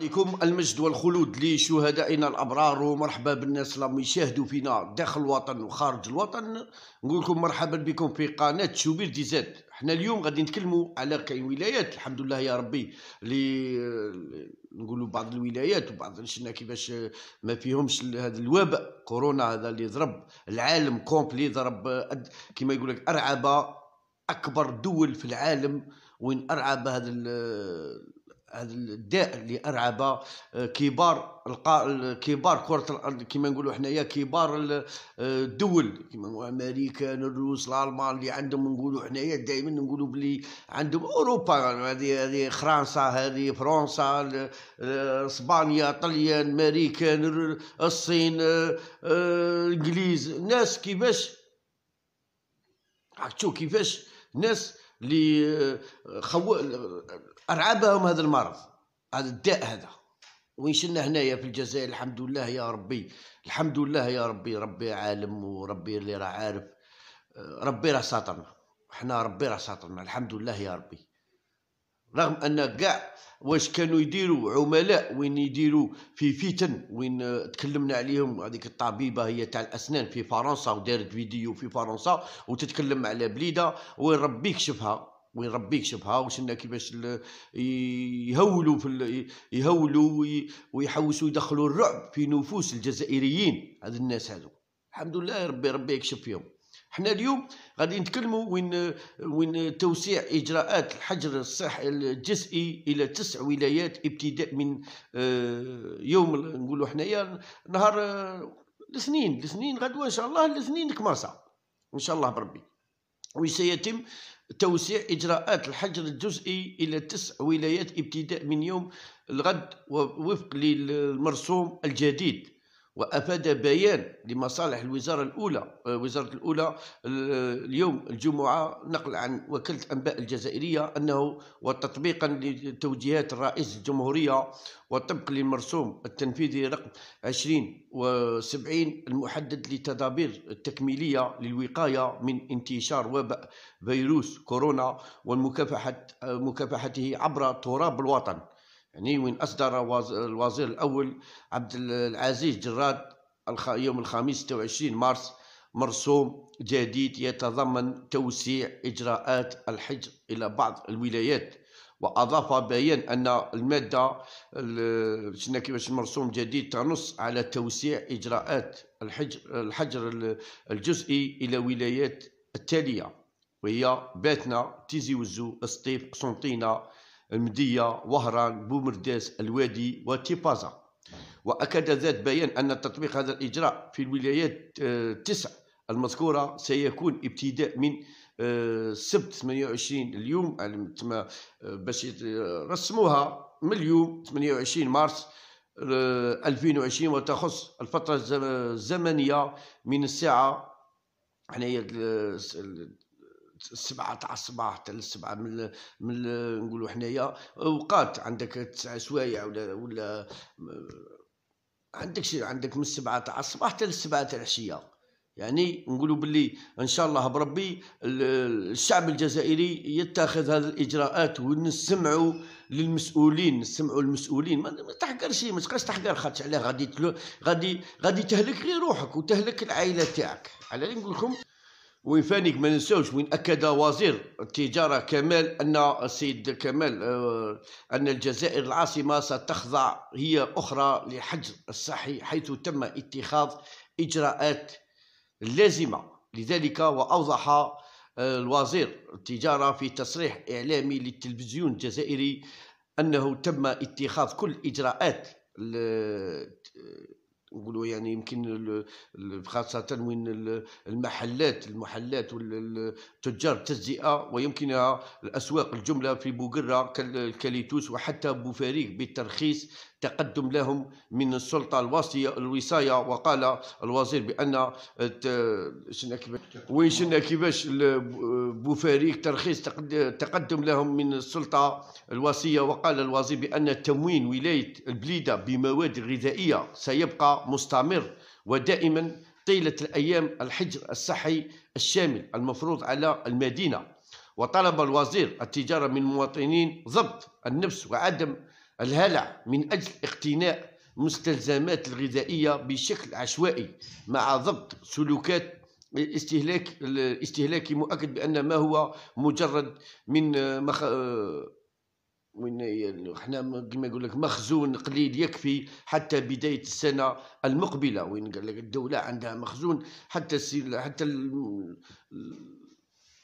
عليكم المجد والخلود لشهدائنا الابرار ومرحبا بالناس اللي يشاهدوا فينا داخل الوطن وخارج الوطن نقول لكم مرحبا بكم في قناه شوبير زاد حنا اليوم غادي نتكلموا على كاين ولايات الحمد لله يا ربي اللي نقولوا بعض الولايات وبعض شفنا كيفاش ما فيهمش هذا الوباء كورونا هذا اللي ضرب العالم كومبلي ضرب كما يقول لك ارعب اكبر دول في العالم وين ارعب هذا هذا الداء اللي ارعب آه، كبار كبار كره الارض كما نقولوا حنايا كبار آه، الدول كما امريكا الروس الالمان اللي عندهم نقولوا حنايا دائما نقولوا بلي عندهم اوروبا هذه هذه فرنسا هذه فرنسا آه، اسبانيا طليان امريكان الصين الانجليز الناس كيفاش عرفتوا كيفاش ناس اللي آه، خو... ارعبهم هذا المرض هذا الداء هذا وينشلنا هنايا في الجزائر الحمد لله يا ربي الحمد لله يا ربي ربي عالم وربي اللي راه عارف آه، ربي راه ساطرنا حنا ربي راه ساطرنا الحمد لله يا ربي رغم ان كاع واش كانوا يديروا عملاء وين يديروا في فتن وين تكلمنا عليهم هذيك الطبيبه هي تاع الاسنان في فرنسا ودارت فيديو في فرنسا وتتكلم على بليده وين ربي يكشفها وين ربي يكشفها وشنا كيفاش يهولوا في يهولوا ويحوسوا يدخلوا الرعب في نفوس الجزائريين هذ الناس هذو الحمد لله ربي ربي يكشف فيهم حنا اليوم غادي نتكلموا وين وين توسيع اجراءات الحجر الصحي الجزئي الى تسع ولايات ابتداء من آه، يوم نقولوا حنايا نهار آه، الاثنين الاثنين غدوه ان شاء الله الاثنين كماسه ان شاء الله بربي وسيتم توسيع إجراءات الحجر الجزئي إلى تسع ولايات ابتداء من يوم الغد وفق للمرسوم الجديد وأفاد بيان لمصالح الوزارة الأولى آه، وزارة الأولى آه، اليوم الجمعة نقل عن وكالة الانباء الجزائرية أنه وتطبيقا لتوجيهات الرئيس الجمهورية وطبق للمرسوم التنفيذي رقم 20 المحدد لتدابير التكميلية للوقاية من انتشار وباء فيروس كورونا ومكافحة آه، مكافحته عبر تراب الوطن يعني وين أصدر الوزير الأول عبد العزيز جراد يوم الخميس 26 مارس مرسوم جديد يتضمن توسيع إجراءات الحجر إلى بعض الولايات وأضاف بيان أن المادة شنا كيفاش المرسوم الجديد تنص على توسيع إجراءات الحجر, الحجر الجزئي إلى ولايات التالية وهي باتنا تيزي وزو سطيف قسنطينة المدية وهران بومرداس الوادي وتيبازا وأكد ذات بيان أن تطبيق هذا الإجراء في الولايات التسع آه، المذكورة سيكون ابتداء من آه، سبت 28 اليوم آه، باش رسموها من اليوم 28 مارس 2020 وتخص الفترة الزمنية من الساعة حنايا السبعه تاع الصباح حتى للسبعه من من نقولوا حنايا اوقات عندك تسع سوايع ولا ولا عندك شي عندك من السبعه تاع الصباح حتى للسبعه تاع العشيه يعني نقولوا باللي ان شاء الله بربي الشعب الجزائري يتخذ هذه الاجراءات ونسمعوا للمسؤولين نسمعوا المسؤولين ما تحقرش ما تبقاش تحقر خاطش علاه غادي غادي غادي تهلك غير روحك وتهلك العائله تاعك على نقول لكم وين فانيك ما ننساوش وين اكد وزير التجاره كمال ان السيد كمال آه، ان الجزائر العاصمه ستخضع هي اخرى للحجر الصحي حيث تم اتخاذ اجراءات لازمه لذلك واوضح آه، الوزير التجاره في تصريح اعلامي للتلفزيون الجزائري انه تم اتخاذ كل اجراءات نقولوا يعني يمكن خاصة وين المحلات المحلات والتجار التجزئة ويمكنها الأسواق الجملة في بوقرة كاليتوس وحتى بوفاريك بالترخيص تقدم لهم من السلطة الوصية الوصاية وقال الوزير بأن آه، وين شنا كيفاش بوفاريك ترخيص تقدم لهم من السلطة الوصية وقال الوزير بأن تموين ولاية البليدة بمواد غذائية سيبقى مستمر ودائما طيلة الأيام الحجر الصحي الشامل المفروض على المدينة وطلب الوزير التجارة من المواطنين ضبط النفس وعدم الهلع من أجل اقتناء مستلزمات الغذائية بشكل عشوائي مع ضبط سلوكات الاستهلاك الاستهلاكي مؤكد بأن ما هو مجرد من مخ... وين احنا كما يقول لك مخزون قليل يكفي حتى بدايه السنه المقبله وين قال لك الدوله عندها مخزون حتى حتى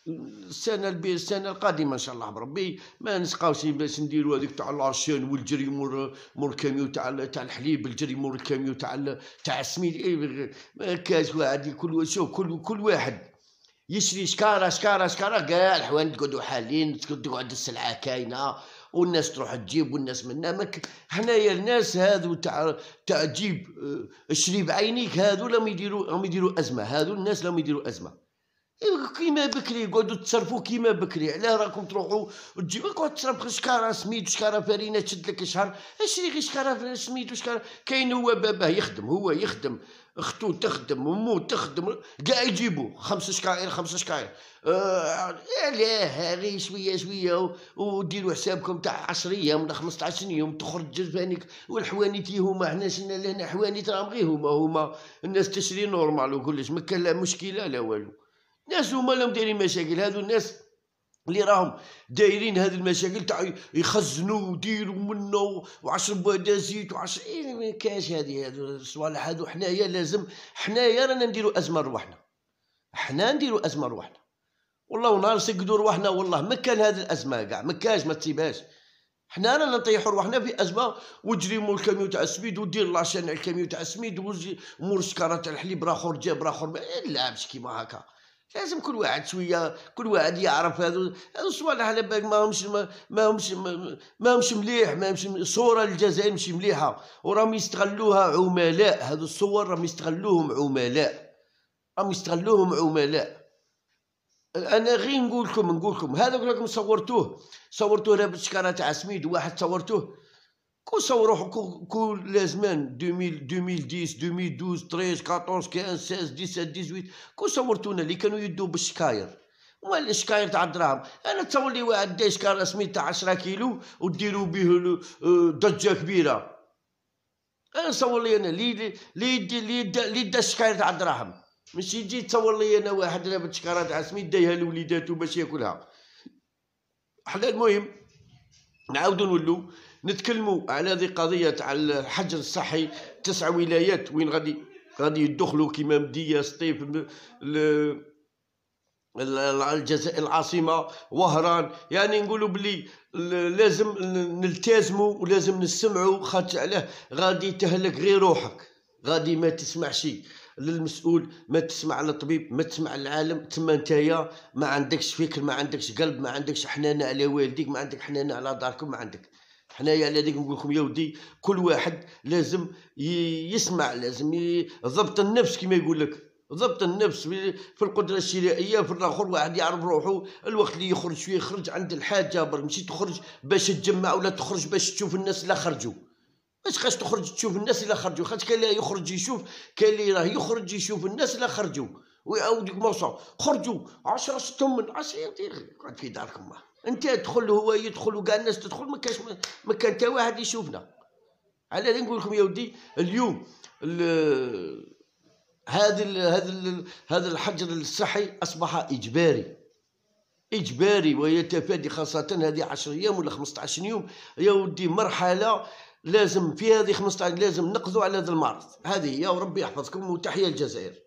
السنه البي السنه القادمه ان شاء الله بربي ما نسقاوش باش نديروا هذيك تاع العرشان والجري مور مور الكاميو تاع تاع الحليب الجري مور الكاميو تاع تاع السميد إيه، كاس واحد كل شوف كل كل واحد يشري شكاره شكاره شكاره كاع الحوانت تقعدوا حالين تقعد السلعه كاينه والناس تروح تجيب والناس منا نامك حنايا الناس هذو تاع تاع تجيب آه، شري بعينيك هذو لا يديروا لم يديروا ازمه هذو الناس لا يديروا ازمه كيما بكري قعدوا تصرفوا كيما بكري علاه راكم تروحوا تجيبوا قعد تصرف شكاره سميد وشكاره فرينه تشد لك شهر اشري غير شكاره سميد وشكاره كاين هو باباه يخدم هو يخدم اختو تخدم امو تخدم كاع يجيبوا خمس شكاير خمس شكاير آه لا غير شويه شويه وديروا حسابكم تاع 10 ايام ولا 15 يوم تخرج جزبانك والحوانيت هما حنا شنا لهنا حوانيت راهم غير هما هما الناس تشري نورمال وكلش ما كان لا مشكله لا والو ناس هما اللي دايرين مشاكل هادو الناس اللي راهم دايرين هذه المشاكل تاع يخزنوا ويديروا منه وعشر بوادا زيت وعشر إيه ما كاش هذه هادو الصوالح هادو حنايا لازم حنايا رانا نديروا ازمه رواحنا حنا نديروا ازمه رواحنا والله ونهار سقدوا رواحنا والله ما كان هذه الازمه كاع ما كاش ما تسيبهاش حنا رانا نطيحوا رواحنا في ازمه وجري مول الكاميو تاع السميد ودير لاشين على الكاميو تاع السميد ومور سكاره تاع الحليب راخور جاب راخور لا مش كيما هكا لازم كل واحد شويه كل واحد يعرف هذو الصوالح على بالك ماهمش ماهمش ماهمش مليح ماهمش الصوره للجزائر مش مليحه وراهم يستغلوها عملاء هذو الصور راهم يستغلوهم عملاء راهم يستغلوهم عملاء انا غير نقول لكم نقول لكم هذا راكم صورتوه صورتوه لابس شكاره تاع سميد واحد صورتوه كوساو روحكم كل الازمان 2010 2012 13 14 15 16 17 18 كوساورتونا اللي كانوا يدوا بالشكاير الشكاير تاع الدراهم انا تصور لي واحد الشكاير رسمي تاع 10 كيلو وديروا به آه، ضجه كبيره انا تصور لي انا لي لي لي لي دا الشكاير تاع الدراهم ماشي يجي تصور لي انا واحد لابد شكاره تاع سميت دايها لوليداتو باش ياكلها حنا المهم نعاودو نولو نتكلموا على هذه قضيه تاع الحجر الصحي تسع ولايات وين غادي غادي يدخلوا كيما مديه سطيف الجزائر العاصمه وهران يعني نقولوا بلي لازم نلتزموا ولازم نسمعوا خاطر علاه غادي تهلك غير روحك غادي ما تسمعش للمسؤول ما تسمع للطبيب ما تسمع للعالم تما نتايا ما عندكش فكر ما عندكش قلب ما عندكش حنانه على والديك ما عندك حنانه على داركم ما عندك حنايا على يعني هذيك نقول لكم يا ودي كل واحد لازم يسمع لازم يضبط النفس كما يقول لك ضبط النفس في القدره الشرائيه في الاخر واحد يعرف روحه الوقت اللي يخرج فيه يخرج عند الحاجه برك ماشي تخرج باش تجمع ولا تخرج باش تشوف الناس اللي خرجوا باش خاش تخرج تشوف الناس اللي خرجوا خاطر كاين اللي يخرج يشوف كاين اللي راه يخرج يشوف الناس اللي خرجوا ويعاود لك خرجوا 10 ستهم من 10 في داركم انت تدخل هو يدخل وكاع الناس تدخل ما كاش ما كان حتى واحد يشوفنا على اللي نقول لكم يا ودي اليوم هذا هذا هذا الحجر الصحي اصبح اجباري اجباري ويتفادي خاصه هذه 10 ايام ولا 15 يوم يا ودي مرحله لازم في هذه 15 لازم نقضوا على هذا المرض هذه هي وربي يحفظكم وتحيه الجزائر